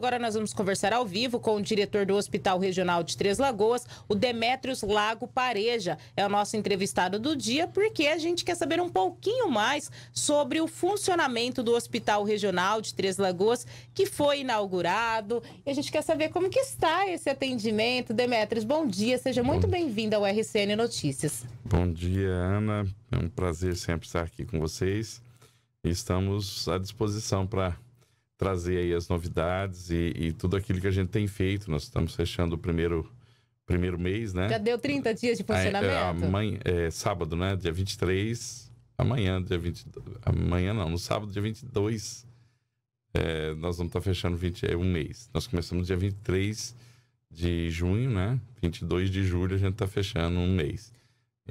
Agora nós vamos conversar ao vivo com o diretor do Hospital Regional de Três Lagoas, o Demetrios Lago Pareja. É o nosso entrevistado do dia, porque a gente quer saber um pouquinho mais sobre o funcionamento do Hospital Regional de Três Lagoas, que foi inaugurado. E a gente quer saber como que está esse atendimento. Demetrios, bom dia, seja muito bem-vindo ao RCN Notícias. Bom dia, Ana. É um prazer sempre estar aqui com vocês. Estamos à disposição para trazer aí as novidades e, e, tudo aquilo que a gente tem feito. Nós estamos fechando o primeiro, primeiro mês, né? Já deu 30 dias de é, funcionamento? A, a, amanhã, é, sábado, né? Dia 23. Amanhã, dia 22. Amanhã não, no sábado, dia 22. É, nós vamos estar tá fechando 20, é, um mês. Nós começamos dia 23 de junho, né? 22 de julho a gente está fechando um mês.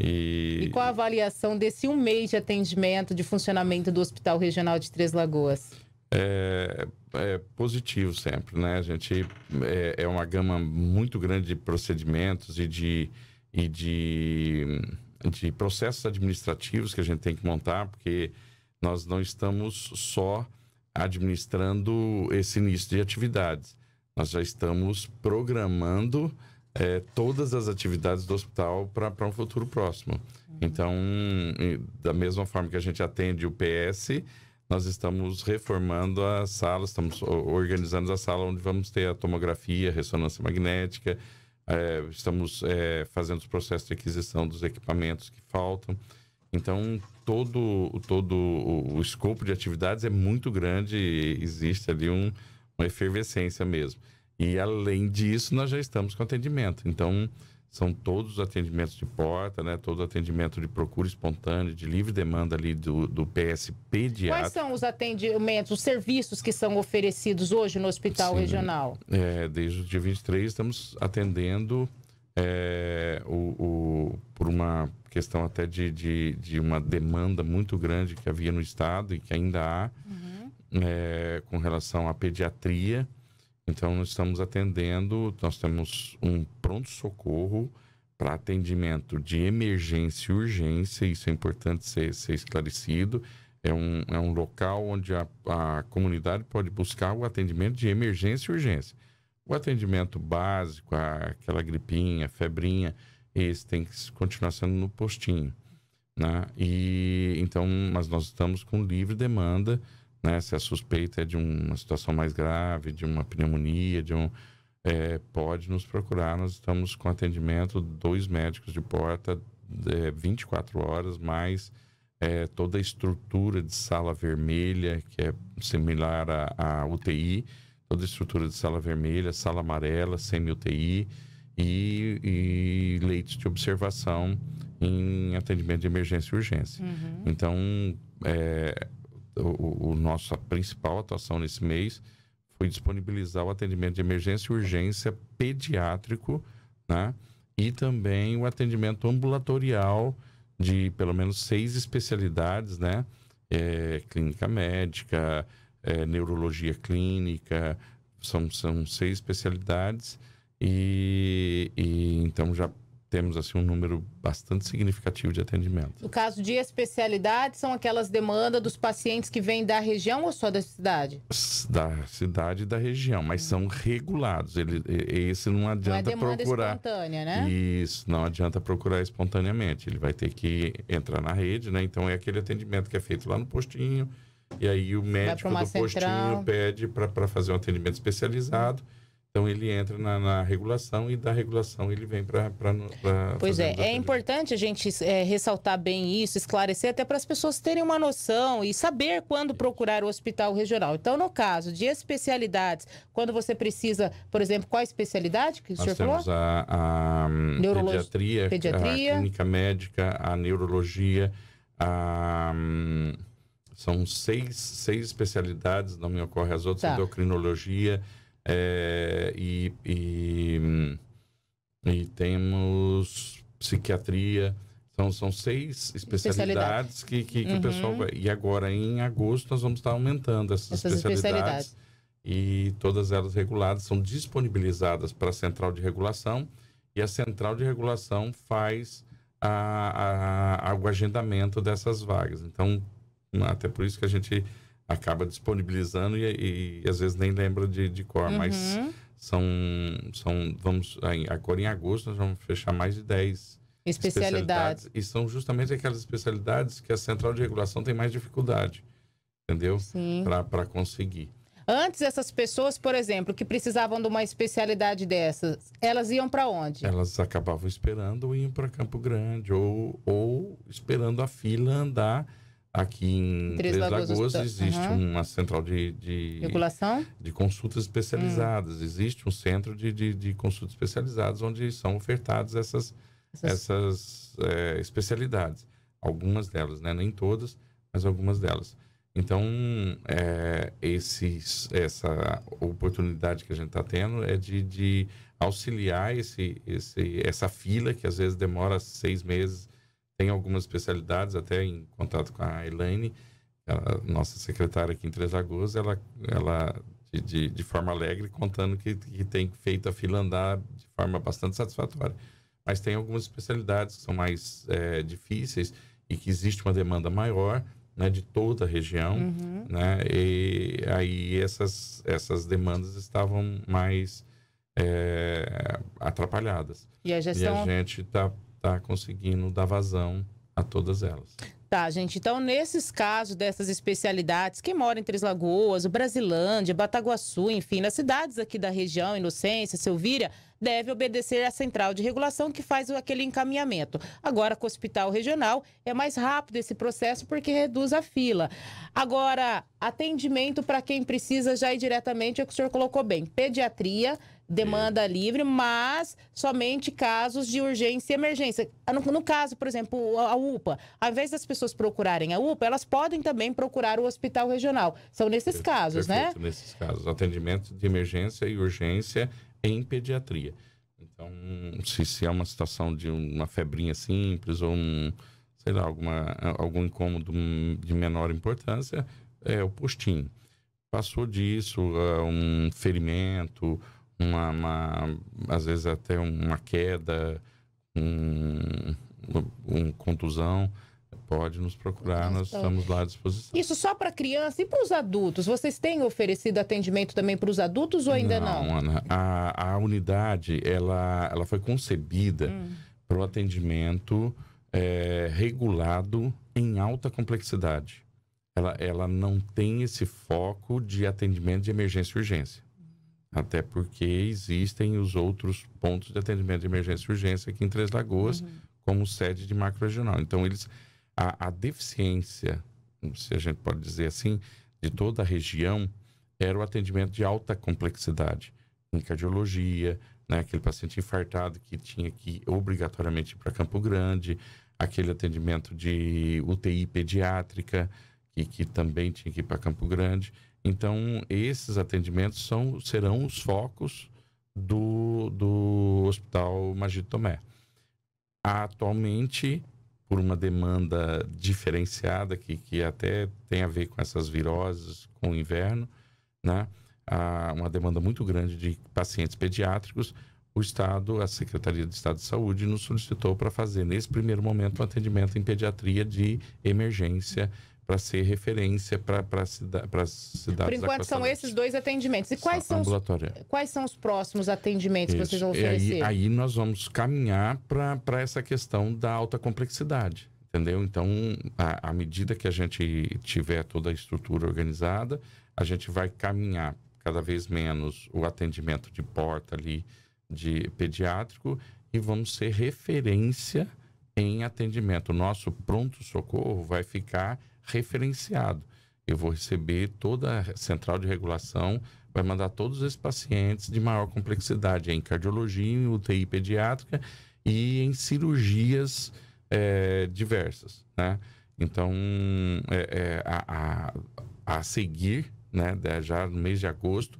E... e qual a avaliação desse um mês de atendimento, de funcionamento do Hospital Regional de Três Lagoas? é, é, positivo sempre, né? A gente é, é, uma gama muito grande de procedimentos e de, e de, de processos administrativos que a gente tem que montar, porque nós não estamos só administrando esse início de atividades. Nós já estamos programando é, todas as atividades do hospital para um futuro próximo. Uhum. Então, da mesma forma que a gente atende o PS, nós estamos reformando a sala, estamos organizando a sala onde vamos ter a tomografia, ressonância magnética, é, estamos é, fazendo os processos de aquisição dos equipamentos que faltam. Então, todo, todo o, o escopo de atividades é muito grande e existe ali um, uma efervescência mesmo. E, além disso, nós já estamos com atendimento. Então, são todos os atendimentos de porta, né? Todo atendimento de procura espontânea, de livre demanda ali do, do PS pediátrico. Quais são os atendimentos, os serviços que são oferecidos hoje no hospital Sim, regional? É, desde o dia 23 estamos atendendo é, o, o, por uma questão até de, de, de, uma demanda muito grande que havia no estado e que ainda há uhum. é, com relação à pediatria. Então, nós estamos atendendo, nós temos um pronto-socorro para atendimento de emergência e urgência, isso é importante ser, ser esclarecido. É um, é um local onde a, a comunidade pode buscar o atendimento de emergência e urgência. O atendimento básico, aquela gripinha, febrinha, esse tem que continuar sendo no postinho. Né? E então, mas nós estamos com livre demanda né? Se a suspeita é de uma situação mais grave, de uma pneumonia, de um é, pode nos procurar. Nós estamos com atendimento dois médicos de porta é, 24 horas mais é, toda a estrutura de sala vermelha que é similar à UTI, toda a estrutura de sala vermelha, sala amarela, semi UTI e, e leitos de observação em atendimento de emergência e urgência. Uhum. Então é, o, o nossa principal atuação nesse mês foi disponibilizar o atendimento de emergência e urgência pediátrico, né? E também o atendimento ambulatorial de pelo menos seis especialidades, né? É, clínica médica, é, neurologia clínica, são, são seis especialidades e, e então já temos assim um número bastante significativo de atendimento. No caso de especialidade, são aquelas demandas dos pacientes que vêm da região ou só da cidade? Da cidade e da região, mas são regulados. Ele, esse não adianta não é procurar. espontânea, né? Isso, não adianta procurar espontaneamente. Ele vai ter que entrar na rede, né? Então é aquele atendimento que é feito lá no postinho, e aí o médico do postinho pede para fazer um atendimento especializado. Hum então ele entra na, na, regulação e da regulação ele vem para. Pois é, é importante a gente é, ressaltar bem isso, esclarecer até para as pessoas terem uma noção e saber quando procurar o hospital regional. Então, no caso de especialidades, quando você precisa, por exemplo, qual especialidade que o Nós senhor temos falou? A, a hum, Neurolog... pediatria, é pediatria, a clínica médica, a neurologia, a hum, são seis, seis especialidades, não me ocorre as outras, tá. endocrinologia, é, e, e, e, temos psiquiatria. Então, são seis especialidades, que, que, que uhum. o pessoal vai. E agora, em agosto, nós vamos estar aumentando essas, essas especialidades, especialidades. E todas elas reguladas, são disponibilizadas para a central de regulação. E a central de regulação faz a, a, a, o agendamento dessas vagas. Então, até por isso que a gente acaba disponibilizando e, e às vezes nem lembra de, de cor, uhum. mas são, são, vamos, agora em agosto nós vamos fechar mais de 10 especialidades. especialidades. E são justamente aquelas especialidades que a central de regulação tem mais dificuldade, entendeu? Para conseguir. Antes, essas pessoas, por exemplo, que precisavam de uma especialidade dessas, elas iam para onde? Elas acabavam esperando ou iam para Campo Grande, ou, ou esperando a fila andar Aqui em Três, Três Lagoas, existe uhum. uma central de, de, Regulação? de consultas especializadas. Hum. Existe um centro de, de, de, consultas especializadas onde são ofertadas essas, essas... essas é, especialidades. Algumas delas, né? Nem todas, mas algumas delas. Então, é, esses, essa oportunidade que a gente está tendo é de, de auxiliar esse, esse, essa fila que às vezes demora seis meses, tem algumas especialidades, até em contato com a Elaine, nossa secretária aqui em Três Lagoas, ela, ela de, de, de, forma alegre, contando que, que tem feito a fila andar de forma bastante satisfatória. Mas tem algumas especialidades que são mais é, difíceis e que existe uma demanda maior né, de toda a região, uhum. né, e aí essas, essas demandas estavam mais é, atrapalhadas. E a gestão... E a gente está está conseguindo dar vazão a todas elas. Tá, gente. Então, nesses casos dessas especialidades, quem mora em Três Lagoas, Brasilândia, Bataguaçu, enfim, nas cidades aqui da região, Inocência, Selvíria, deve obedecer à central de regulação que faz aquele encaminhamento. Agora, com o hospital regional, é mais rápido esse processo porque reduz a fila. Agora, atendimento para quem precisa já ir diretamente, é o que o senhor colocou bem: pediatria demanda livre, mas somente casos de urgência e emergência. Ah, no, no, caso, por exemplo, a UPA, ao invés das pessoas procurarem a UPA, elas podem também procurar o hospital regional. São nesses casos, né? Perfeito, né? Nesses casos, atendimento de emergência e urgência em pediatria. Então, se, se é uma situação de uma febrinha simples ou um, sei lá, alguma, algum incômodo de menor importância, é o postinho. Passou disso, ah, um ferimento, uma, uma às vezes até uma queda, um, um contusão, pode nos procurar, nós então. estamos lá à disposição. Isso só para criança e para os adultos? Vocês têm oferecido atendimento também para os adultos ou ainda não? Não, Ana, a, a unidade ela, ela foi concebida hum. para o atendimento é, regulado em alta complexidade. Ela, ela não tem esse foco de atendimento de emergência e urgência até porque existem os outros pontos de atendimento de emergência e urgência aqui em Três Lagoas, uhum. como sede de macro-regional. Então, eles, a, a, deficiência, se a gente pode dizer assim, de toda a região, era o atendimento de alta complexidade, em cardiologia, né, aquele paciente infartado que tinha que obrigatoriamente ir para Campo Grande, aquele atendimento de UTI pediátrica, que, que também tinha que ir para Campo Grande. Então, esses atendimentos são, serão os focos do, do Hospital Magito Tomé. Atualmente, por uma demanda diferenciada, que, que até tem a ver com essas viroses, com o inverno, né? Há uma demanda muito grande de pacientes pediátricos, o Estado, a Secretaria de Estado de Saúde, nos solicitou para fazer, nesse primeiro momento, um atendimento em pediatria de emergência para ser referência para para as cidades. Por enquanto são esses dois atendimentos. E quais são, os, quais são os próximos atendimentos Isso. que vocês vão oferecer? E aí, aí nós vamos caminhar para essa questão da alta complexidade, entendeu? Então, à medida que a gente tiver toda a estrutura organizada, a gente vai caminhar cada vez menos o atendimento de porta ali de pediátrico e vamos ser referência em atendimento. O nosso pronto-socorro vai ficar referenciado. Eu vou receber toda a central de regulação, vai mandar todos esses pacientes de maior complexidade em cardiologia, em UTI pediátrica e em cirurgias é, diversas, né? Então, é, é, a, a, a, seguir, né, já no mês de agosto,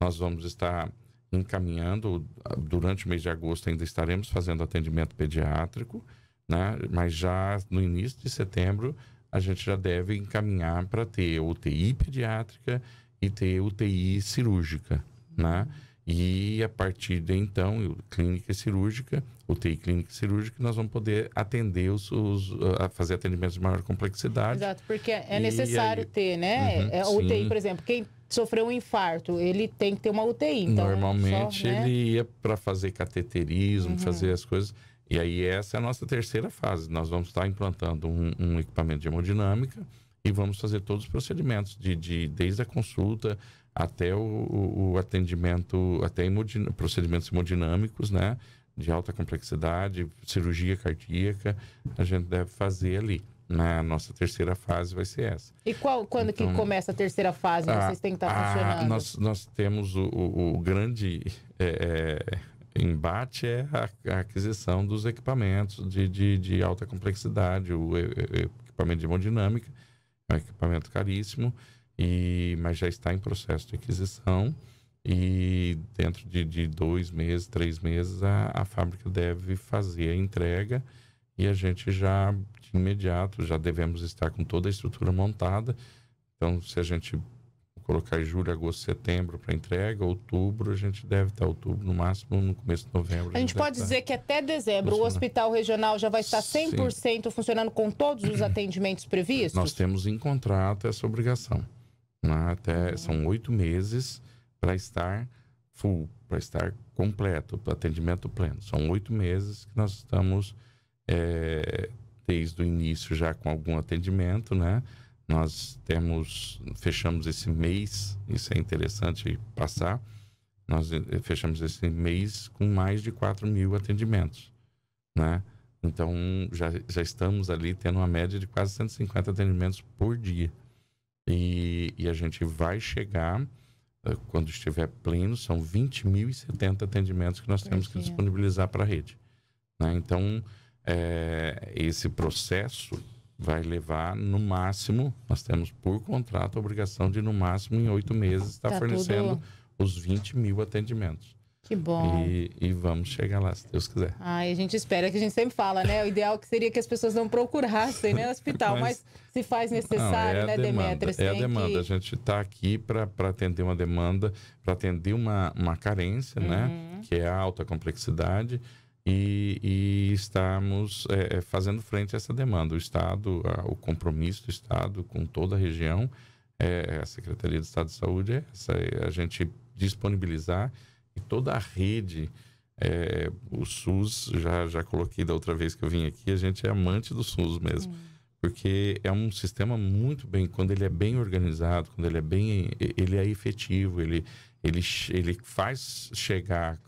nós vamos estar encaminhando, durante o mês de agosto ainda estaremos fazendo atendimento pediátrico, né? mas já no início de setembro a gente já deve encaminhar para ter UTI pediátrica e ter UTI cirúrgica, né? E a partir de então, clínica cirúrgica, UTI clínica cirúrgica, nós vamos poder atender os, os a fazer atendimentos de maior complexidade. Exato, porque é necessário aí, ter, né? Uhum, é, é UTI, sim. por exemplo, quem sofreu um infarto, ele tem que ter uma UTI. Então é Normalmente só, né? ele ia para fazer cateterismo, uhum. fazer as coisas e aí essa é a nossa terceira fase. Nós vamos estar implantando um, um equipamento de hemodinâmica e vamos fazer todos os procedimentos, de, de desde a consulta até o, o atendimento, até hemodin, procedimentos hemodinâmicos, né? De alta complexidade, cirurgia cardíaca, a gente deve fazer ali. Na né? nossa terceira fase vai ser essa. E qual, quando então, que começa a terceira fase? A, vocês têm que estar a, funcionando? Nós, nós temos o, o, o grande é, é embate é a, aquisição dos equipamentos de, de, de alta complexidade, o equipamento de hemodinâmica, é um equipamento caríssimo, e, mas já está em processo de aquisição e dentro de, de dois meses, três meses, a, a fábrica deve fazer a entrega e a gente já de imediato já devemos estar com toda a estrutura montada. Então, se a gente colocar julho, agosto, setembro para entrega, outubro, a gente deve estar outubro, no máximo no começo de novembro. A, a gente, pode dizer que até dezembro o hospital regional já vai estar 100% Sim. funcionando com todos os atendimentos previstos? Nós temos em contrato essa obrigação. Né? Até, uhum. São oito meses para estar full, para estar completo, para atendimento pleno. São oito meses que nós estamos, é, desde o início já com algum atendimento, né? Nós temos, fechamos esse mês, isso é interessante passar, nós eh, fechamos esse mês com mais de 4 mil atendimentos, né? Então, já, já estamos ali tendo uma média de quase 150 atendimentos por dia. E, e a gente vai chegar, eh, quando estiver pleno, são 20.070 atendimentos que nós temos que disponibilizar para a rede. Né? Então, é, esse processo vai levar no máximo, nós temos por contrato a obrigação de no máximo em oito meses estar tá fornecendo tudo... os 20 mil atendimentos. Que bom. E, e, vamos chegar lá, se Deus quiser. Ai, a gente espera, que a gente sempre fala, né? O ideal que seria que as pessoas não procurassem né, no hospital, mas, mas se faz necessário, não, é né, Demetria? É a assim, demanda. Que... A gente está aqui para atender uma demanda, para atender uma, uma carência, né? uhum. né? Que é a alta complexidade e, e estamos é, é, fazendo frente a essa demanda. O Estado, a, o compromisso do Estado com toda a região, é, a Secretaria de Estado de Saúde é essa, é a gente disponibilizar e toda a rede, é, o SUS, já, já coloquei da outra vez que eu vim aqui, a gente é amante do SUS mesmo. Hum. porque é um sistema muito bem quando ele é bem organizado quando ele é bem ele é efetivo ele ele, ele faz chegar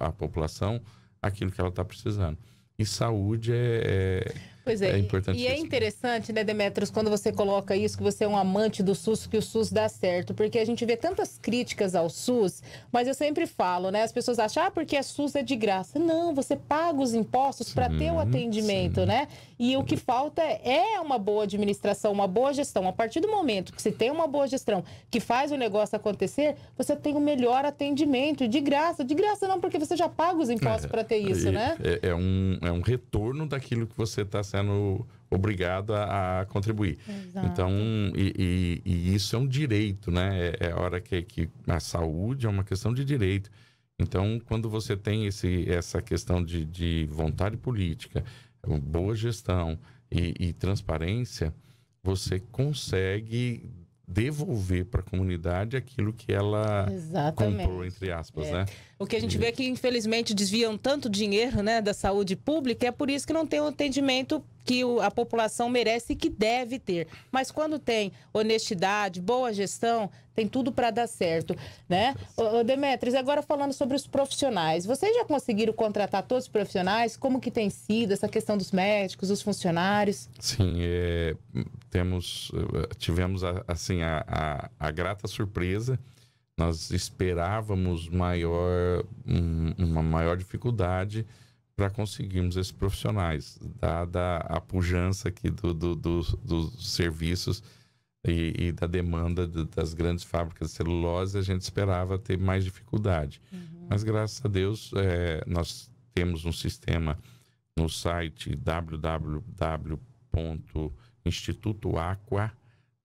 à população aquilo que ela está precisando. E saúde é, é Pois é, é importante. E é interessante, né, Demetros, quando você coloca isso, que você é um amante do SUS, que o SUS dá certo. Porque a gente vê tantas críticas ao SUS, mas eu sempre falo, né? As pessoas acham, ah, porque é SUS é de graça. Não, você paga os impostos para ter o atendimento, sim. né? E o que falta é uma boa administração, uma boa gestão. A partir do momento que você tem uma boa gestão que faz o negócio acontecer, você tem o um melhor atendimento, de graça. De graça não, porque você já paga os impostos é, para ter isso, é, né? É, é, um, é um retorno daquilo que você está sendo obrigado a, a contribuir. Exato. Então, e, e, e, isso é um direito, né? É, é hora que, que a saúde é uma questão de direito. Então, quando você tem esse, essa questão de, de vontade política, boa gestão e, e transparência, você consegue devolver para a comunidade aquilo que ela Exatamente. comprou, entre aspas, é. né? O que a gente e... vê é que, infelizmente, desviam tanto dinheiro né, da saúde pública, é por isso que não tem um atendimento que a população merece e que deve ter. Mas quando tem honestidade, boa gestão, tem tudo para dar certo, né? Ô, agora falando sobre os profissionais. Vocês já conseguiram contratar todos os profissionais? Como que tem sido essa questão dos médicos, dos funcionários? Sim, é, temos, eh, tivemos assim a, a, a, grata surpresa. Nós esperávamos maior, um, uma maior dificuldade, para conseguirmos esses profissionais, dada a pujança aqui do, do, do, dos serviços e, e da demanda de, das grandes fábricas de celulose, a gente esperava ter mais dificuldade. Uhum. Mas graças a Deus, é, nós temos um sistema no site www.institutoaqua,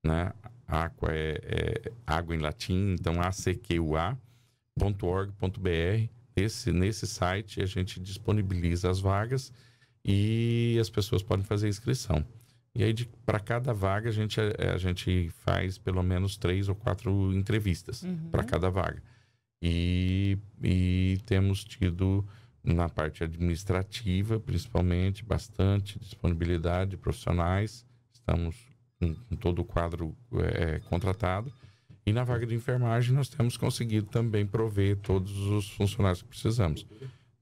né? Aqua é, é água em latim, então acqua.org.br esse, nesse site a gente disponibiliza as vagas e as pessoas podem fazer inscrição. E aí, para cada vaga, a gente, a, eh, a, gente faz pelo menos três ou quatro entrevistas uhum. para cada vaga. E, e temos tido, na parte administrativa, principalmente, bastante disponibilidade de profissionais. Estamos com, com todo o quadro é, contratado. E na vaga de enfermagem nós temos conseguido também prover todos os funcionários que precisamos.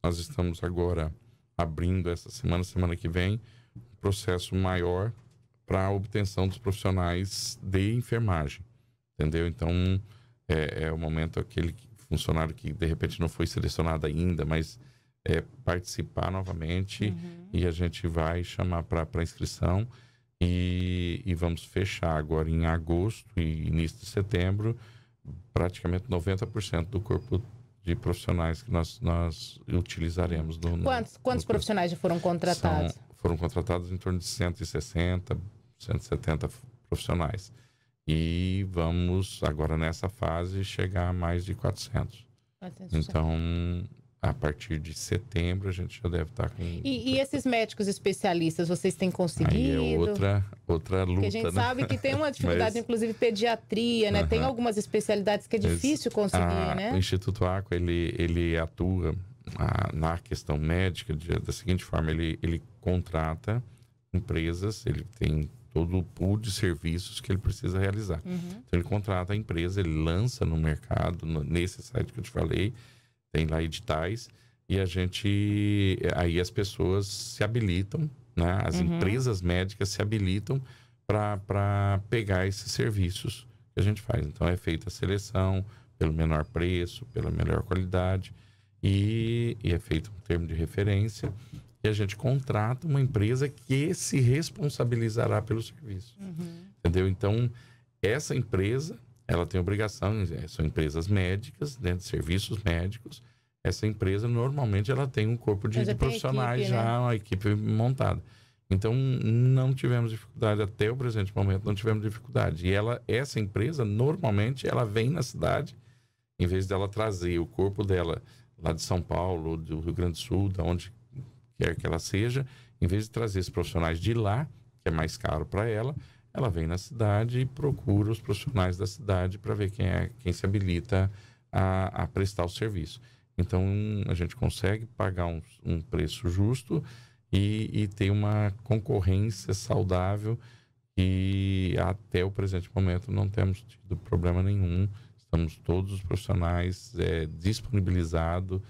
Nós estamos agora abrindo essa semana, semana que vem, um processo maior para a obtenção dos profissionais de enfermagem, entendeu? Então, é, é o momento aquele funcionário que de repente não foi selecionado ainda, mas é, participar novamente uhum. e a gente vai chamar para inscrição. E, e vamos fechar agora em agosto e início de setembro praticamente 90% do corpo de profissionais que nós, nós utilizaremos. No, quantos quantos no, profissionais já foram contratados? São, foram contratados em torno de 160, 170 profissionais. E vamos, agora nessa fase, chegar a mais de 400. 400. Então, a partir de setembro a gente já deve estar tá com. E, e esses médicos especialistas, vocês têm conseguido? Aí é outra, outra luta. Porque a gente né? sabe que tem uma dificuldade, Mas... inclusive pediatria, né? Uhum. Tem algumas especialidades que é Mas difícil conseguir, a... né? O Instituto Aqua, ele, ele atua a, na questão médica de, da seguinte forma: ele, ele contrata empresas, ele tem todo o pool de serviços que ele precisa realizar. Uhum. Então ele contrata a empresa, ele lança no mercado, no, nesse site que eu te falei tem lá editais e a gente eh, aí as pessoas se habilitam, né? As uhum. empresas médicas se habilitam para pegar esses serviços que a gente faz. Então é feita a seleção pelo menor preço, pela melhor qualidade e, e é feito um termo de referência e a gente contrata uma empresa que se responsabilizará pelo serviço. Uhum. Entendeu? Então essa empresa ela tem obrigação, é, são empresas médicas, né, de serviços médicos. Essa empresa normalmente ela tem um corpo de, de profissionais equipe, né? já, uma equipe montada. Então não tivemos dificuldade até o presente momento, não tivemos dificuldade. E ela, essa empresa normalmente ela vem na cidade, em vez dela trazer o corpo dela lá de São Paulo, do Rio Grande do Sul, da onde quer que ela seja, em vez de trazer esses profissionais de lá, que é mais caro para ela, ela vem na cidade e procura os profissionais da cidade para ver quem é quem se habilita a, a, prestar o serviço. Então a gente consegue pagar um, um preço justo e, e tem uma concorrência saudável e até o presente momento não temos tido problema nenhum. Estamos todos os profissionais é, disponibilizados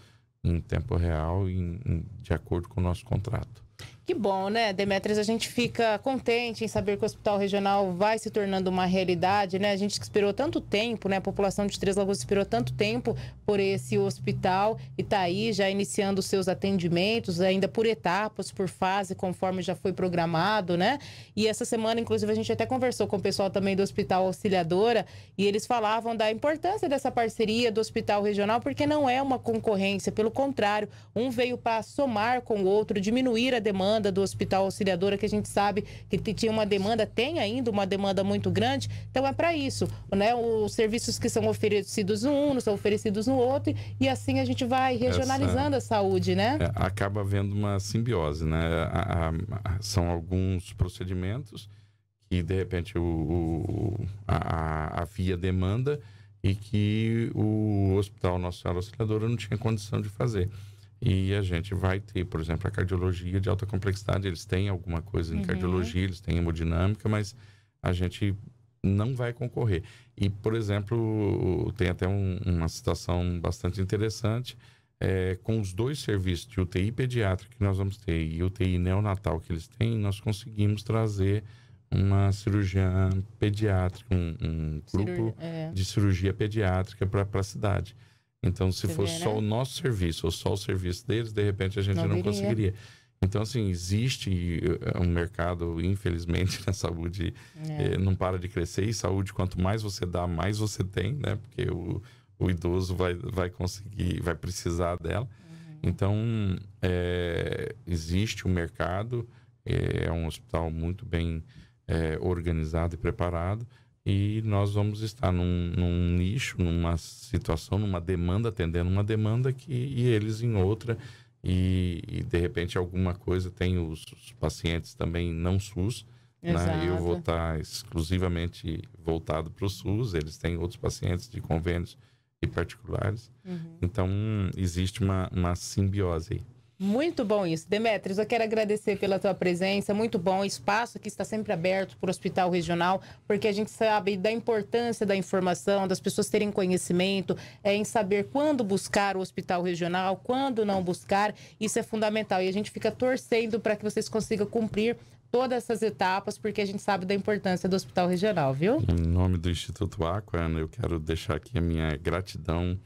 em tempo real, em, em, de acordo com o nosso contrato. Que bom, né, Demetres? A gente fica contente em saber que o hospital regional vai se tornando uma realidade, né? A gente esperou tanto tempo, né? A população de Três Lagoas esperou tanto tempo por esse hospital e está aí já iniciando seus atendimentos, ainda por etapas, por fase, conforme já foi programado, né? E essa semana, inclusive, a gente até conversou com o pessoal também do Hospital Auxiliadora e eles falavam da importância dessa parceria do hospital regional, porque não é uma concorrência, pelo contrário, um veio para somar com o outro, diminuir a demanda demanda do Hospital Auxiliadora, que a gente sabe que tinha uma demanda, tem ainda uma demanda muito grande. Então é para isso, né? Os serviços que são oferecidos no um, são oferecidos no outro, e assim a gente vai regionalizando Essa, a saúde, né? É, acaba havendo uma simbiose, né? A, a, a, são alguns procedimentos que, de repente, o, o a, via demanda e que o Hospital Nossa Senhora Auxiliadora não tinha condição de fazer. E a gente vai ter, por exemplo, a cardiologia de alta complexidade. Eles têm alguma coisa em uhum. cardiologia, eles têm hemodinâmica, mas a gente não vai concorrer. E, por exemplo, tem até um, uma citação bastante interessante. É, com os dois serviços de UTI pediátrica que nós vamos ter e UTI neonatal que eles têm, nós conseguimos trazer uma cirurgiã pediátrica, um, um grupo Cirurgi é. de cirurgia pediátrica para a cidade. Então, se for fosse só né? o nosso serviço ou só o serviço deles, de repente a gente não, não conseguiria. Então, assim, existe eh, um mercado, infelizmente, na saúde, é. eh, não para de crescer. E saúde, quanto mais você dá, mais você tem, né? Porque o, o idoso vai, vai conseguir, vai precisar dela. Uhum. Então, é, existe um mercado, é, é, um hospital muito bem organizado e preparado e nós vamos estar num, num, nicho, numa situação, numa demanda, atendendo uma demanda que, e eles em outra, e, e de repente alguma coisa tem os, os pacientes também não SUS, né? eu vou estar exclusivamente voltado para o SUS, eles têm outros pacientes de convênios e particulares, uhum. então existe uma, uma simbiose aí. Muito bom isso. Demetrios, eu quero agradecer pela tua presença, muito bom. O espaço que está sempre aberto para o Hospital Regional, porque a gente sabe da importância da informação, das pessoas terem conhecimento, é, em saber quando buscar o Hospital Regional, quando não buscar. Isso é fundamental. E a gente fica torcendo para que vocês consigam cumprir todas essas etapas, porque a gente sabe da importância do Hospital Regional, viu? Em nome do Instituto Aqua, Ana, eu quero deixar aqui a minha gratidão,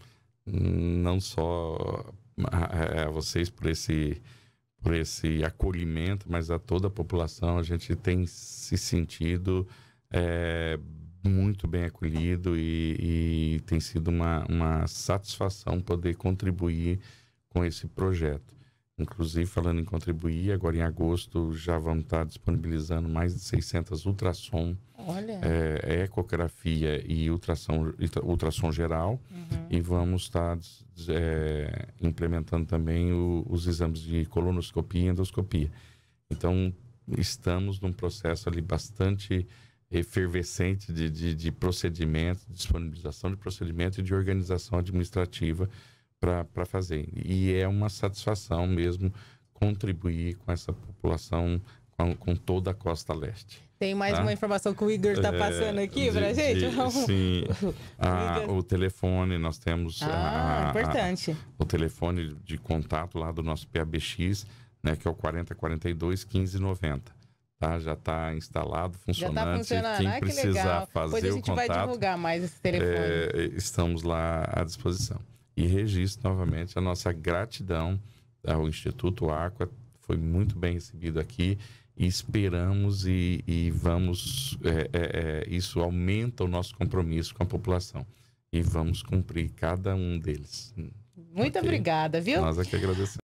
hum, não só a, a vocês por esse, por esse acolhimento, mas a toda a população. A gente tem se sentido é, muito bem acolhido e, e tem sido uma, uma satisfação poder contribuir com esse projeto. Inclusive, falando em contribuir, agora em agosto já vamos estar disponibilizando mais de 600 ultrassom, é, ecografia e ultrassom, ultrassom geral. Uhum. E vamos estar é, implementando também o, os exames de colonoscopia e endoscopia. Então, estamos num processo ali bastante efervescente de, de, de procedimento, disponibilização de procedimento e de organização administrativa para fazer. E é uma satisfação mesmo contribuir com essa população, com, com toda a costa leste. Tem mais tá? uma informação que o Igor está é, passando aqui para a gente? sim. Ah, o telefone, nós temos. Ah, a, importante. A, o telefone de contato lá do nosso PABX, né, que é o 4042 1590. Tá, já está instalado, tá funcionando. Já está funcionando. Quem ah, legal. fazer Depois a gente contato, vai divulgar mais esse telefone. É, estamos lá à disposição. E registro novamente a nossa gratidão ao Instituto Aqua, foi muito bem recebido aqui. E esperamos e, e vamos. É, é, é, isso aumenta o nosso compromisso com a população. E vamos cumprir cada um deles. Muito okay? obrigada, viu? Nós é que agradecemos.